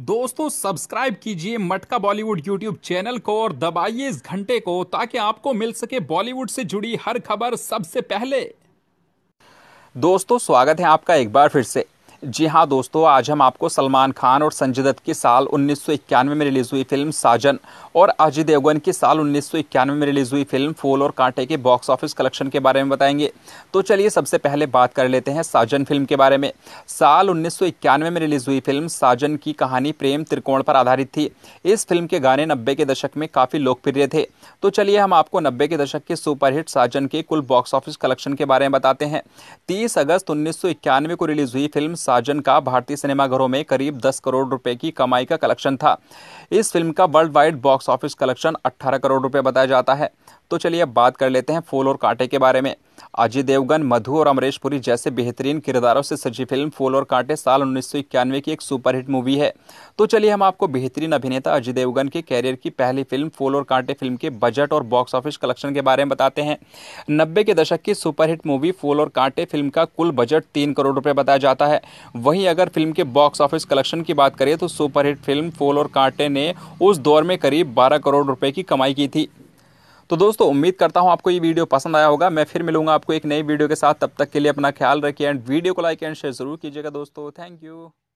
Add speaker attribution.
Speaker 1: दोस्तों सब्सक्राइब कीजिए मटका बॉलीवुड यूट्यूब चैनल को और दबाइए इस घंटे को ताकि आपको मिल सके बॉलीवुड से जुड़ी हर खबर सबसे पहले दोस्तों स्वागत है आपका एक बार फिर से जी हाँ दोस्तों आज हम आपको सलमान खान और संजय दत्त की साल उन्नीस में रिलीज़ हुई फिल्म साजन और अजय देवगन की साल उन्नीस में रिलीज़ हुई फिल्म फूल और कांटे के बॉक्स ऑफिस कलेक्शन के बारे में बताएंगे तो चलिए सबसे पहले बात कर लेते हैं साजन फिल्म के बारे में साल उन्नीस में रिलीज़ हुई फिल्म साजन की कहानी प्रेम त्रिकोण पर आधारित थी इस फिल्म के गाने नब्बे के दशक में काफ़ी लोकप्रिय थे तो चलिए हम आपको नब्बे के दशक के सुपरहिट साजन के कुल बॉक्स ऑफिस कलेक्शन के बारे में बताते हैं तीस अगस्त उन्नीस को रिलीज़ हुई फिल्म साजन का भारतीय सिनेमाघरों में करीब 10 करोड़ रुपए की कमाई का कलेक्शन था इस फिल्म का worldwide box office collection 18 crore रुपए बताया जाता है तो चलिए अब बात कर लेते हैं फूल और कांटे के बारे में अजय देवगन मधु और अमरीश पुरी जैसे बेहतरीन किरदारों से सजी फिल्म फूल और कांटे साल उन्नीस की एक सुपरहिट मूवी है तो चलिए हम आपको बेहतरीन अभिनेता अजय देवगन के कैरियर की पहली फिल्म फूल और कांटे फिल्म के बजट और बॉक्स ऑफिस कलेक्शन के बारे में बताते हैं नब्बे के दशक की सुपरहिट मूवी फूल और कांटे फिल्म का कुल बजट तीन करोड़ रुपये बताया जाता है वहीं अगर फिल्म के बॉक्स ऑफिस कलेक्शन की बात करें तो सुपरहिट फिल्म फूल और कांटे ने उस दौर में करीब 12 करोड़ रुपए की कमाई की थी तो दोस्तों उम्मीद करता हूं आपको ये वीडियो पसंद आया होगा मैं फिर मिलूंगा आपको एक नई वीडियो के साथ तब तक के लिए अपना ख्याल रखिए एंड वीडियो को लाइक एंड शेयर ज़रूर कीजिएगा दोस्तों थैंक यू